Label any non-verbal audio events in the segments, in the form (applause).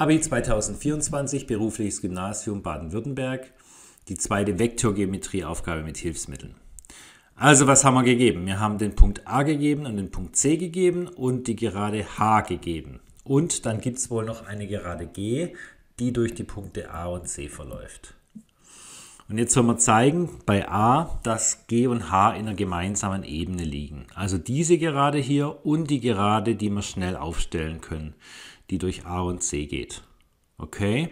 Abi 2024, berufliches Gymnasium Baden-Württemberg, die zweite Vektorgeometrieaufgabe mit Hilfsmitteln. Also was haben wir gegeben? Wir haben den Punkt A gegeben und den Punkt C gegeben und die Gerade H gegeben. Und dann gibt es wohl noch eine Gerade G, die durch die Punkte A und C verläuft. Und jetzt soll man zeigen bei A, dass G und H in einer gemeinsamen Ebene liegen. Also diese Gerade hier und die Gerade, die wir schnell aufstellen können, die durch A und C geht. Okay?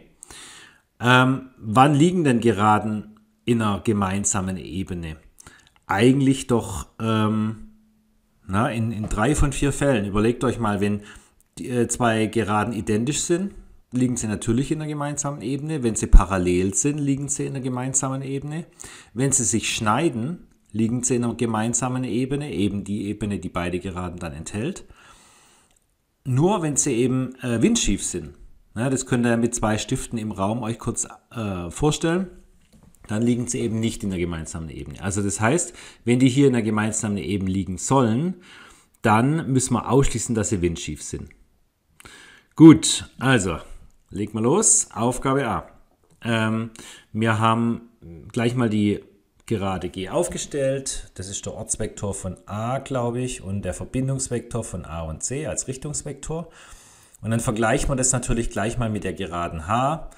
Ähm, wann liegen denn Geraden in einer gemeinsamen Ebene? Eigentlich doch ähm, na, in, in drei von vier Fällen. Überlegt euch mal, wenn die, äh, zwei Geraden identisch sind, liegen sie natürlich in der gemeinsamen Ebene. Wenn sie parallel sind, liegen sie in der gemeinsamen Ebene. Wenn sie sich schneiden, liegen sie in der gemeinsamen Ebene, eben die Ebene, die beide Geraden dann enthält. Nur wenn sie eben äh, windschief sind. Ja, das könnt ihr mit zwei Stiften im Raum euch kurz äh, vorstellen. Dann liegen sie eben nicht in der gemeinsamen Ebene. Also das heißt, wenn die hier in der gemeinsamen Ebene liegen sollen, dann müssen wir ausschließen, dass sie windschief sind. Gut, also Leg mal los. Aufgabe A. Ähm, wir haben gleich mal die gerade G aufgestellt. Das ist der Ortsvektor von A, glaube ich, und der Verbindungsvektor von A und C als Richtungsvektor. Und dann vergleichen wir das natürlich gleich mal mit der geraden H,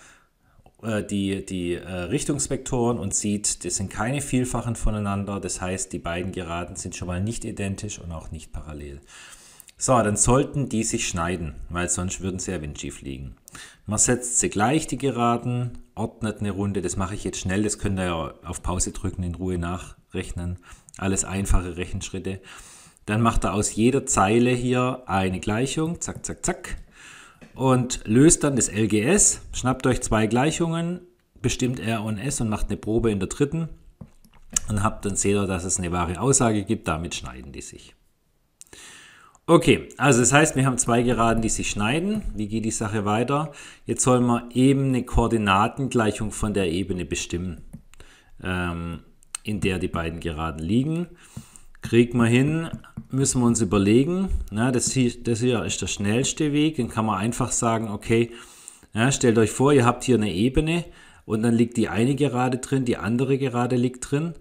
äh, die, die äh, Richtungsvektoren und sieht, das sind keine Vielfachen voneinander. Das heißt, die beiden Geraden sind schon mal nicht identisch und auch nicht parallel. So, dann sollten die sich schneiden, weil sonst würden sie ja windschief liegen. Man setzt sie gleich, die Geraden, ordnet eine Runde. Das mache ich jetzt schnell, das könnt ihr ja auf Pause drücken, in Ruhe nachrechnen. Alles einfache Rechenschritte. Dann macht er aus jeder Zeile hier eine Gleichung, zack, zack, zack. Und löst dann das LGS, schnappt euch zwei Gleichungen, bestimmt R und S und macht eine Probe in der dritten. Und habt dann seht ihr, dass es eine wahre Aussage gibt, damit schneiden die sich. Okay, also das heißt, wir haben zwei Geraden, die sich schneiden. Wie geht die Sache weiter? Jetzt sollen wir eben eine Koordinatengleichung von der Ebene bestimmen, ähm, in der die beiden Geraden liegen. Kriegt man hin, müssen wir uns überlegen. Na, das, hier, das hier ist der schnellste Weg. Dann kann man einfach sagen, okay, ja, stellt euch vor, ihr habt hier eine Ebene und dann liegt die eine Gerade drin, die andere Gerade liegt drin.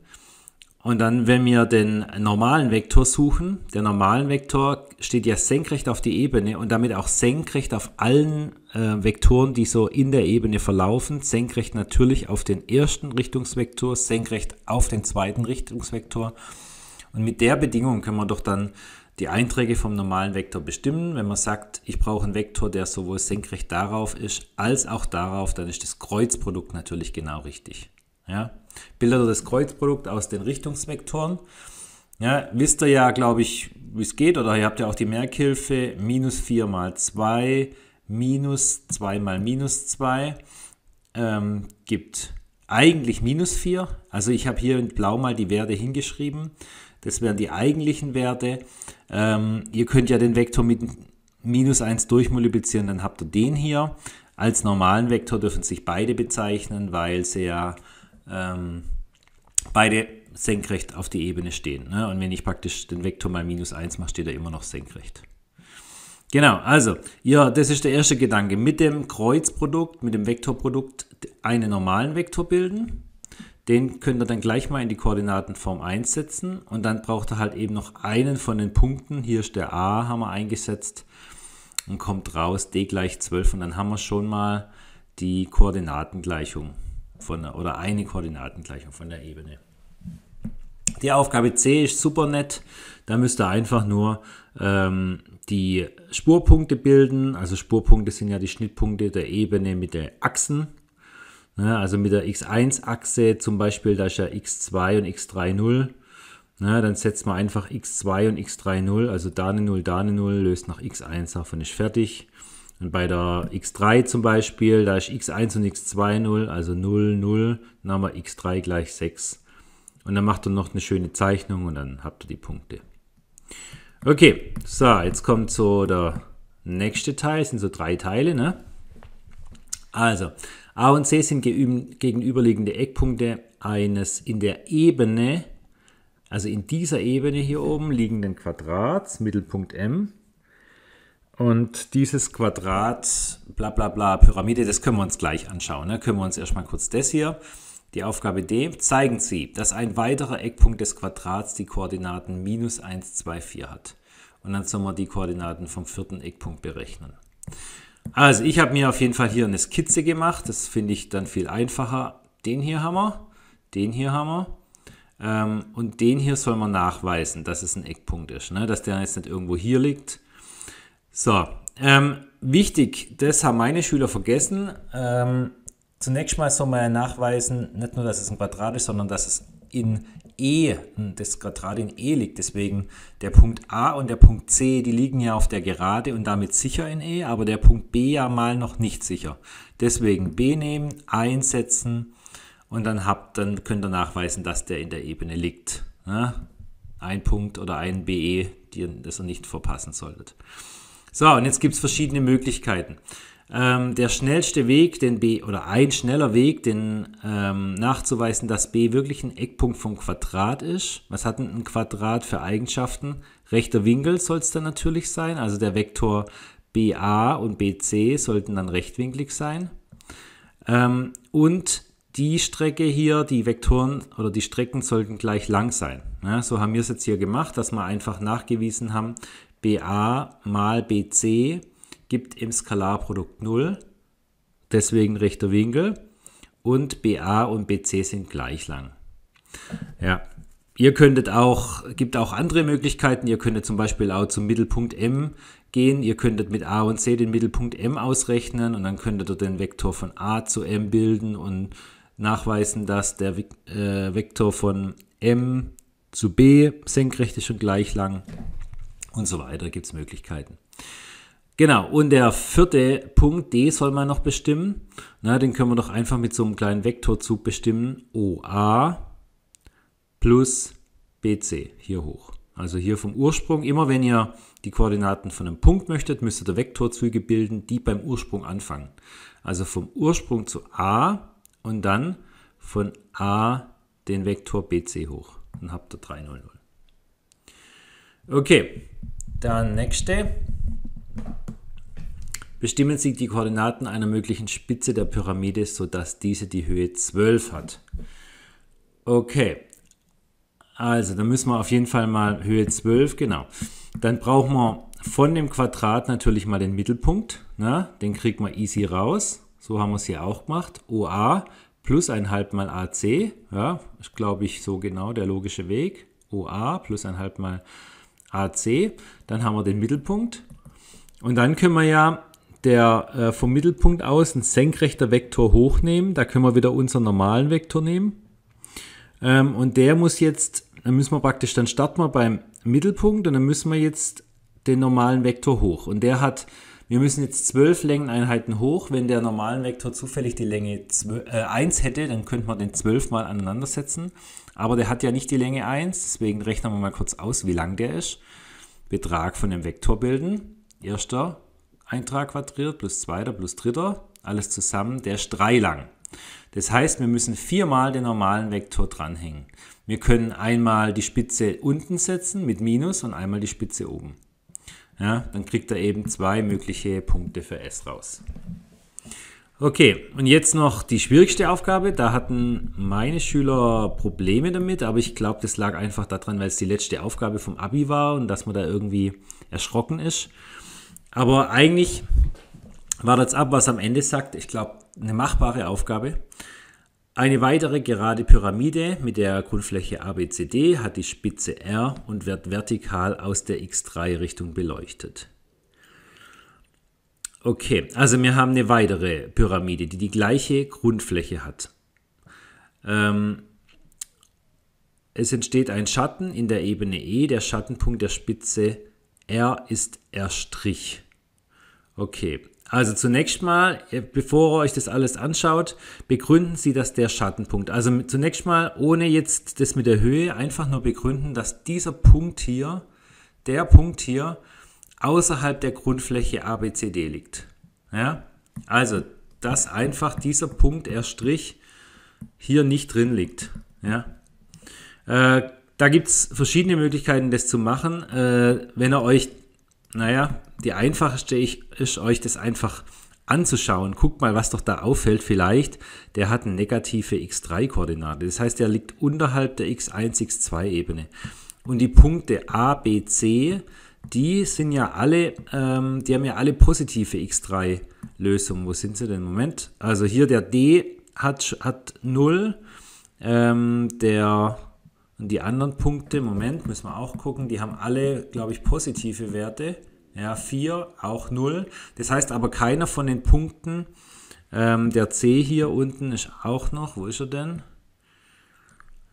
Und dann, wenn wir den normalen Vektor suchen, der normalen Vektor steht ja senkrecht auf die Ebene und damit auch senkrecht auf allen äh, Vektoren, die so in der Ebene verlaufen, senkrecht natürlich auf den ersten Richtungsvektor, senkrecht auf den zweiten Richtungsvektor. Und mit der Bedingung können wir doch dann die Einträge vom normalen Vektor bestimmen. Wenn man sagt, ich brauche einen Vektor, der sowohl senkrecht darauf ist, als auch darauf, dann ist das Kreuzprodukt natürlich genau richtig. Ja? Bildet er das Kreuzprodukt aus den Richtungsvektoren. Ja, wisst ihr ja, glaube ich, wie es geht, oder ihr habt ja auch die Merkhilfe, minus 4 mal 2, minus 2 mal minus 2 ähm, gibt eigentlich minus 4. Also ich habe hier in blau mal die Werte hingeschrieben. Das wären die eigentlichen Werte. Ähm, ihr könnt ja den Vektor mit minus 1 durchmultiplizieren, dann habt ihr den hier. Als normalen Vektor dürfen sich beide bezeichnen, weil sie ja ähm, beide senkrecht auf die Ebene stehen. Ne? Und wenn ich praktisch den Vektor mal minus 1 mache, steht er immer noch senkrecht. Genau, also, ja, das ist der erste Gedanke. Mit dem Kreuzprodukt, mit dem Vektorprodukt einen normalen Vektor bilden. Den könnt ihr dann gleich mal in die Koordinatenform einsetzen und dann braucht ihr halt eben noch einen von den Punkten. Hier ist der a, haben wir eingesetzt und kommt raus d gleich 12 und dann haben wir schon mal die Koordinatengleichung von der, oder eine Koordinatengleichung von der Ebene. Die Aufgabe C ist super nett. Da müsst ihr einfach nur ähm, die Spurpunkte bilden. Also Spurpunkte sind ja die Schnittpunkte der Ebene mit den Achsen. Ne, also mit der x1-Achse zum Beispiel, da ist ja x2 und x3 0. Ne, dann setzt man einfach x2 und x3 0, also da eine 0, da eine 0, löst nach x1 auf und ist fertig. Und bei der x3 zum Beispiel, da ist x1 und x2 0, also 0, 0, dann haben wir x3 gleich 6. Und dann macht er noch eine schöne Zeichnung und dann habt ihr die Punkte. Okay, so, jetzt kommt so der nächste Teil, das sind so drei Teile. Ne? Also, A und C sind gegenüberliegende Eckpunkte eines in der Ebene, also in dieser Ebene hier oben liegenden Quadrats, Mittelpunkt M. Und dieses Quadrat, bla bla bla, Pyramide, das können wir uns gleich anschauen. Ne? Können wir uns erstmal kurz das hier, die Aufgabe D, zeigen Sie, dass ein weiterer Eckpunkt des Quadrats die Koordinaten minus 1, 2, 4 hat. Und dann sollen wir die Koordinaten vom vierten Eckpunkt berechnen. Also ich habe mir auf jeden Fall hier eine Skizze gemacht. Das finde ich dann viel einfacher. Den hier haben wir, den hier haben wir. Ähm, und den hier soll man nachweisen, dass es ein Eckpunkt ist. Ne? Dass der jetzt nicht irgendwo hier liegt, so, ähm, wichtig, das haben meine Schüler vergessen. Ähm, zunächst mal soll man ja nachweisen, nicht nur, dass es ein Quadrat ist, sondern dass es in E, das Quadrat in E liegt. Deswegen der Punkt A und der Punkt C, die liegen ja auf der Gerade und damit sicher in E, aber der Punkt B ja mal noch nicht sicher. Deswegen B nehmen, einsetzen und dann, habt, dann könnt ihr nachweisen, dass der in der Ebene liegt. Ja? Ein Punkt oder ein BE, das ihr nicht verpassen solltet. So, und jetzt gibt es verschiedene Möglichkeiten. Ähm, der schnellste Weg, den B, oder ein schneller Weg, den ähm, nachzuweisen, dass B wirklich ein Eckpunkt vom Quadrat ist. Was hat denn ein Quadrat für Eigenschaften? Rechter Winkel soll es dann natürlich sein, also der Vektor BA und BC sollten dann rechtwinklig sein. Ähm, und die Strecke hier, die Vektoren oder die Strecken sollten gleich lang sein. Ja, so haben wir es jetzt hier gemacht, dass wir einfach nachgewiesen haben, BA mal BC gibt im Skalarprodukt 0, deswegen rechter Winkel und BA und BC sind gleich lang. Ja, ihr könntet auch, gibt auch andere Möglichkeiten, ihr könntet zum Beispiel auch zum Mittelpunkt M gehen, ihr könntet mit A und C den Mittelpunkt M ausrechnen und dann könntet ihr den Vektor von A zu M bilden und nachweisen, dass der äh, Vektor von M zu B senkrecht ist und gleich lang und so weiter gibt es Möglichkeiten. Genau, und der vierte Punkt, D soll man noch bestimmen. Na, den können wir doch einfach mit so einem kleinen Vektorzug bestimmen. OA plus BC hier hoch. Also hier vom Ursprung. Immer wenn ihr die Koordinaten von einem Punkt möchtet, müsst ihr da Vektorzüge bilden, die beim Ursprung anfangen. Also vom Ursprung zu A und dann von A den Vektor BC hoch. Dann habt ihr 300. 0, 0. Okay, dann nächste. Bestimmen Sie die Koordinaten einer möglichen Spitze der Pyramide, sodass diese die Höhe 12 hat. Okay, also da müssen wir auf jeden Fall mal Höhe 12, genau. Dann brauchen wir von dem Quadrat natürlich mal den Mittelpunkt. Na, ne? den kriegt man easy raus. So haben wir es hier auch gemacht. OA plus 1,5 mal AC. Ja, ist glaube ich so genau der logische Weg. OA plus 1,5 mal AC. AC, dann haben wir den Mittelpunkt und dann können wir ja der, äh, vom Mittelpunkt aus einen senkrechter Vektor hochnehmen, da können wir wieder unseren normalen Vektor nehmen ähm, und der muss jetzt, dann müssen wir praktisch, dann starten wir beim Mittelpunkt und dann müssen wir jetzt den normalen Vektor hoch und der hat wir müssen jetzt zwölf Längeneinheiten hoch. Wenn der normalen Vektor zufällig die Länge 12, äh, 1 hätte, dann könnte man den zwölfmal mal aneinandersetzen. Aber der hat ja nicht die Länge 1, deswegen rechnen wir mal kurz aus, wie lang der ist. Betrag von dem Vektor bilden. Erster Eintrag quadriert plus zweiter plus dritter, alles zusammen, der ist 3 lang. Das heißt, wir müssen viermal den normalen Vektor dranhängen. Wir können einmal die Spitze unten setzen mit Minus und einmal die Spitze oben ja, dann kriegt er eben zwei mögliche Punkte für S raus. Okay, und jetzt noch die schwierigste Aufgabe. Da hatten meine Schüler Probleme damit, aber ich glaube, das lag einfach daran, weil es die letzte Aufgabe vom Abi war und dass man da irgendwie erschrocken ist. Aber eigentlich war das ab, was am Ende sagt, ich glaube, eine machbare Aufgabe. Eine weitere gerade Pyramide mit der Grundfläche ABCD hat die Spitze R und wird vertikal aus der X3-Richtung beleuchtet. Okay, also wir haben eine weitere Pyramide, die die gleiche Grundfläche hat. Ähm, es entsteht ein Schatten in der Ebene E. Der Schattenpunkt der Spitze R ist R'. Okay, also zunächst mal, äh, bevor ihr euch das alles anschaut, begründen Sie, dass der Schattenpunkt, also zunächst mal, ohne jetzt das mit der Höhe, einfach nur begründen, dass dieser Punkt hier, der Punkt hier, außerhalb der Grundfläche ABCD liegt. Ja? Also, dass einfach dieser Punkt, R' hier nicht drin liegt. Ja? Äh, da gibt es verschiedene Möglichkeiten, das zu machen. Äh, wenn ihr euch naja, die einfachste ist, euch das einfach anzuschauen. Guckt mal, was doch da auffällt vielleicht. Der hat eine negative x3-Koordinate. Das heißt, der liegt unterhalb der x1, x2-Ebene. Und die Punkte A, B, C, die sind ja alle, ähm, die haben ja alle positive x3-Lösungen. Wo sind sie denn Moment? Also hier der D hat, hat 0, ähm, der und die anderen Punkte, Moment, müssen wir auch gucken, die haben alle, glaube ich, positive Werte. Ja, 4, auch 0. Das heißt aber keiner von den Punkten, ähm, der C hier unten ist auch noch, wo ist er denn?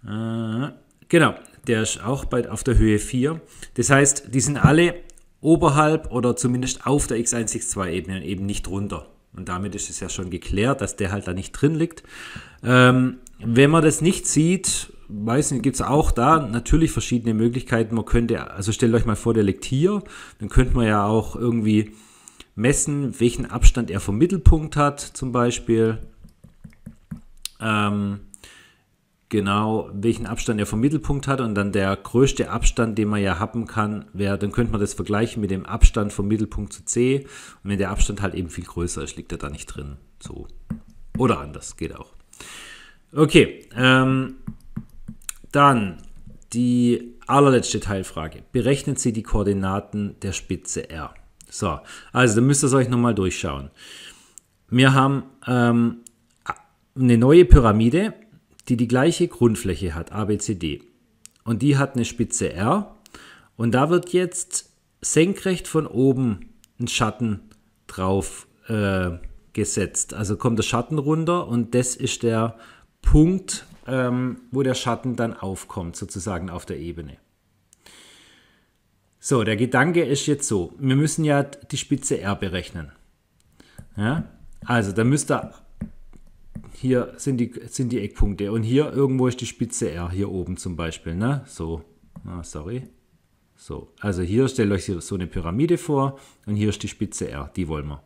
Äh, genau, der ist auch bald auf der Höhe 4. Das heißt, die sind alle oberhalb oder zumindest auf der x 1 x 2 ebene eben nicht runter. Und damit ist es ja schon geklärt, dass der halt da nicht drin liegt. Ähm, wenn man das nicht sieht, meistens gibt es auch da natürlich verschiedene Möglichkeiten. Man könnte, also stellt euch mal vor, der liegt hier, dann könnte man ja auch irgendwie messen, welchen Abstand er vom Mittelpunkt hat, zum Beispiel. Ähm, genau, welchen Abstand er vom Mittelpunkt hat und dann der größte Abstand, den man ja haben kann, wäre, dann könnte man das vergleichen mit dem Abstand vom Mittelpunkt zu C. Und wenn der Abstand halt eben viel größer ist, liegt er da nicht drin. So. Oder anders, geht auch. Okay, ähm, dann die allerletzte Teilfrage. Berechnet Sie die Koordinaten der Spitze R. So, also dann müsst ihr es euch nochmal durchschauen. Wir haben ähm, eine neue Pyramide, die die gleiche Grundfläche hat, ABCD. Und die hat eine Spitze R. Und da wird jetzt senkrecht von oben ein Schatten drauf äh, gesetzt. Also kommt der Schatten runter und das ist der Punkt ähm, wo der Schatten dann aufkommt, sozusagen auf der Ebene. So, der Gedanke ist jetzt so, wir müssen ja die Spitze R berechnen. Ja? Also, da müsste, hier sind die, sind die Eckpunkte und hier irgendwo ist die Spitze R, hier oben zum Beispiel. Ne? So, ah, sorry. So, also hier stellt euch so eine Pyramide vor und hier ist die Spitze R, die wollen wir.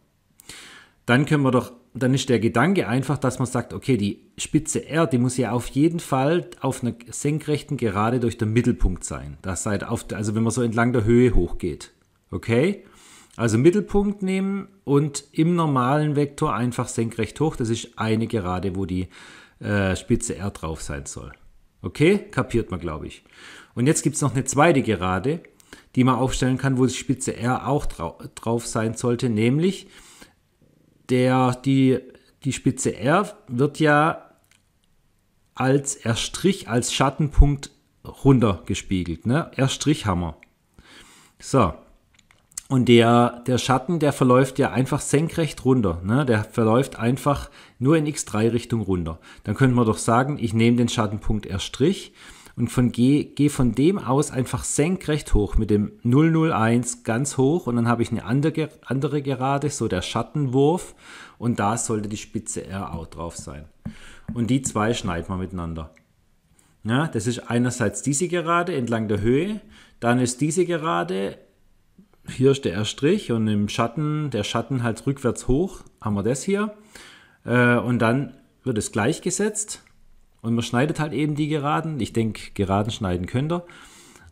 Dann können wir doch dann ist der Gedanke einfach, dass man sagt, okay, die Spitze R, die muss ja auf jeden Fall auf einer senkrechten Gerade durch den Mittelpunkt sein. Das seid auf, also wenn man so entlang der Höhe hochgeht. Okay? Also Mittelpunkt nehmen und im normalen Vektor einfach senkrecht hoch. Das ist eine Gerade, wo die äh, Spitze R drauf sein soll. Okay? Kapiert man, glaube ich. Und jetzt gibt es noch eine zweite Gerade, die man aufstellen kann, wo die Spitze R auch drauf sein sollte, nämlich der, die, die Spitze R wird ja als R' als Schattenpunkt runter gespiegelt, ne? R' wir. So. Und der, der Schatten, der verläuft ja einfach senkrecht runter. Ne? Der verläuft einfach nur in x3-Richtung runter. Dann könnte man doch sagen, ich nehme den Schattenpunkt R' und von G, gehe von dem aus einfach senkrecht hoch mit dem 001 ganz hoch und dann habe ich eine andere, andere Gerade, so der Schattenwurf und da sollte die Spitze R auch drauf sein. Und die zwei schneiden wir miteinander. Ja, das ist einerseits diese Gerade entlang der Höhe, dann ist diese Gerade, hier ist der R' und im Schatten, der Schatten halt rückwärts hoch, haben wir das hier. Äh, und dann wird es gleichgesetzt und man schneidet halt eben die Geraden. Ich denke, Geraden schneiden könnt ihr.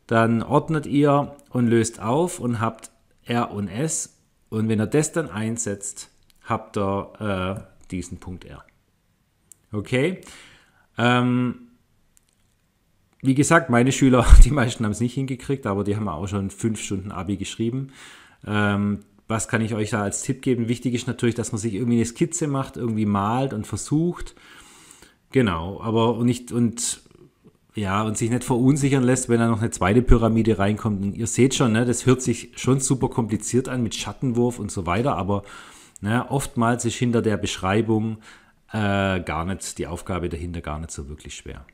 Dann ordnet ihr und löst auf und habt R und S. Und wenn ihr das dann einsetzt, habt ihr äh, diesen Punkt R. Okay. Ähm, wie gesagt, meine Schüler, (laughs) die meisten haben es nicht hingekriegt, aber die haben auch schon fünf Stunden Abi geschrieben. Ähm, was kann ich euch da als Tipp geben? Wichtig ist natürlich, dass man sich irgendwie eine Skizze macht, irgendwie malt und versucht. Genau, aber nicht und ja, und sich nicht verunsichern lässt, wenn da noch eine zweite Pyramide reinkommt. Und ihr seht schon, ne, das hört sich schon super kompliziert an mit Schattenwurf und so weiter, aber ne, oftmals ist hinter der Beschreibung äh, gar nicht die Aufgabe dahinter gar nicht so wirklich schwer.